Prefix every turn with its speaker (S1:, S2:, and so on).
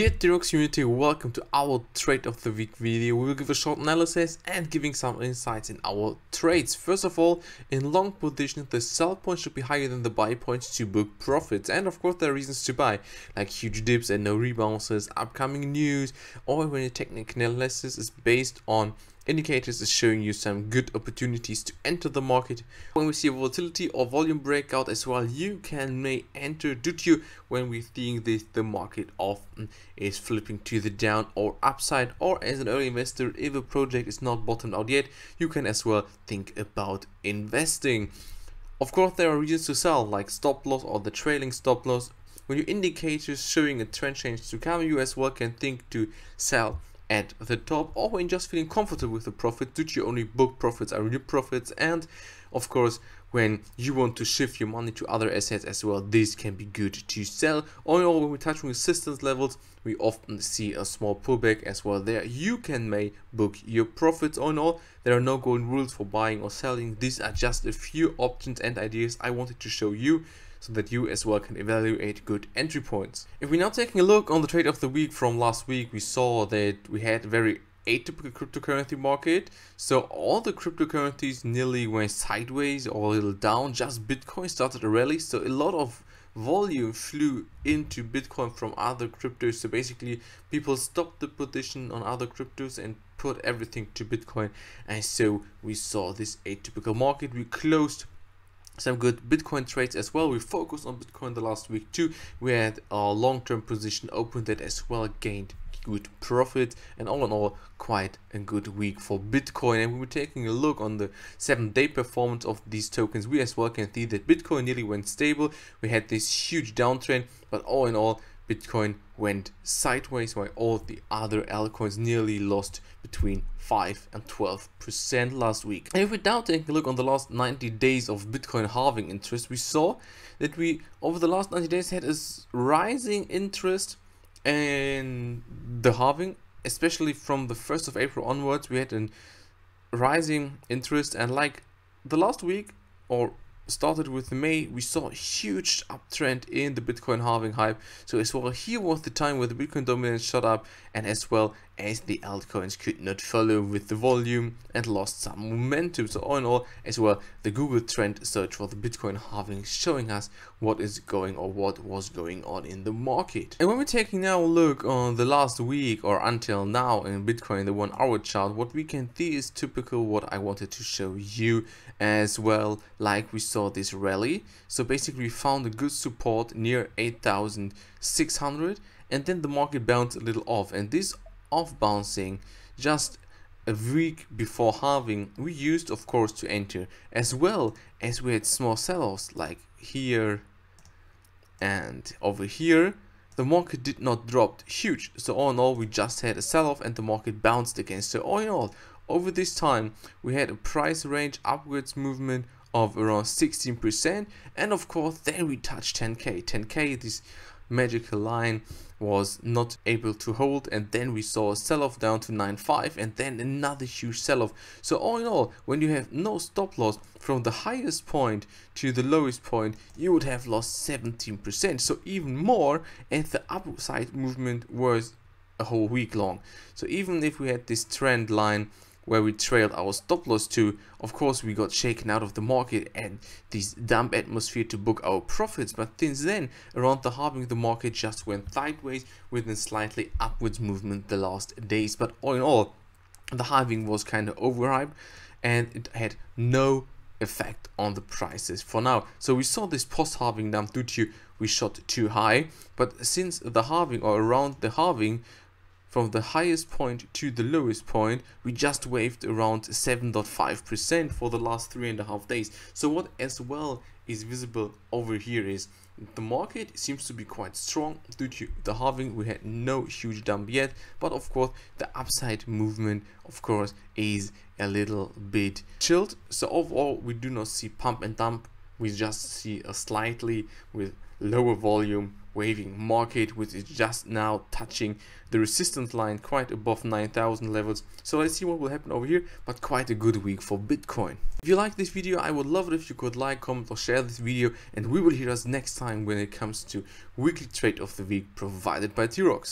S1: Dear t community, welcome to our trade of the week video. We will give a short analysis and giving some insights in our trades. First of all, in long position, the sell point should be higher than the buy points to book profits. And of course, there are reasons to buy, like huge dips and no rebounces, upcoming news, or when your technical analysis is based on indicators is showing you some good opportunities to enter the market. When we see a volatility or volume breakout as well, you can may enter due to when we think that the market often mm, is flipping to the down or upside or as an early investor, if a project is not bottomed out yet, you can as well think about investing. Of course, there are reasons to sell like stop loss or the trailing stop loss. When your indicators showing a trend change to come, you as well can think to sell at the top or when just feeling comfortable with the profit due to your only book profits are real profits and of course, when you want to shift your money to other assets as well, this can be good to sell. Or all, when we touch resistance levels, we often see a small pullback as well there. You can may book your profits on all. There are no golden rules for buying or selling. These are just a few options and ideas I wanted to show you so that you as well can evaluate good entry points. If we're now taking a look on the trade of the week from last week, we saw that we had very atypical cryptocurrency market. So all the cryptocurrencies nearly went sideways or a little down. Just Bitcoin started a rally. So a lot of volume flew into Bitcoin from other cryptos. So basically people stopped the position on other cryptos and put everything to Bitcoin. And so we saw this atypical market. We closed some good Bitcoin trades as well. We focused on Bitcoin the last week too. We had our long-term position open that as well gained good profit and all in all quite a good week for Bitcoin and we were taking a look on the 7 day performance of these tokens we as well can see that Bitcoin nearly went stable we had this huge downtrend but all in all Bitcoin went sideways while all the other altcoins nearly lost between 5 and 12% last week. And if we now take a look on the last 90 days of Bitcoin halving interest, we saw that we over the last 90 days had a rising interest and the halving, especially from the 1st of April onwards, we had a rising interest and like the last week or started with May, we saw a huge uptrend in the Bitcoin halving hype. So as well, here was the time where the Bitcoin dominance shot up and as well as the altcoins could not follow with the volume and lost some momentum. So all in all, as well, the Google trend search for the Bitcoin halving showing us what is going or what was going on in the market. And when we're taking now a look on the last week or until now in Bitcoin, the one hour chart, what we can see is typical what I wanted to show you as well, like we saw this rally. So basically we found a good support near 8,600 and then the market bounced a little off and this off bouncing just a week before halving we used of course to enter as well as we had small sell-offs like here and over here the market did not drop huge so all in all we just had a sell-off and the market bounced against so all in all over this time we had a price range upwards movement of around 16% and of course then we touched 10k 10k this magical line was not able to hold and then we saw a sell-off down to 9.5 and then another huge sell-off so all in all when you have no stop loss from the highest point to the lowest point you would have lost 17% so even more and the upside movement was a whole week long so even if we had this trend line where we trailed our stop loss to, of course we got shaken out of the market and this damp atmosphere to book our profits, but since then, around the halving the market just went sideways with a slightly upwards movement the last days, but all in all, the halving was kind of overhyped and it had no effect on the prices for now. So we saw this post-halving dump due to we shot too high, but since the halving or around the halving, from the highest point to the lowest point, we just waved around 7.5% for the last three and a half days. So what as well is visible over here is the market seems to be quite strong due to the halving. We had no huge dump yet, but of course the upside movement, of course, is a little bit chilled. So overall, we do not see pump and dump we just see a slightly with lower volume waving market which is just now touching the resistance line quite above 9000 levels so let's see what will happen over here but quite a good week for bitcoin if you like this video i would love it if you could like comment or share this video and we will hear us next time when it comes to weekly trade of the week provided by t -Rox.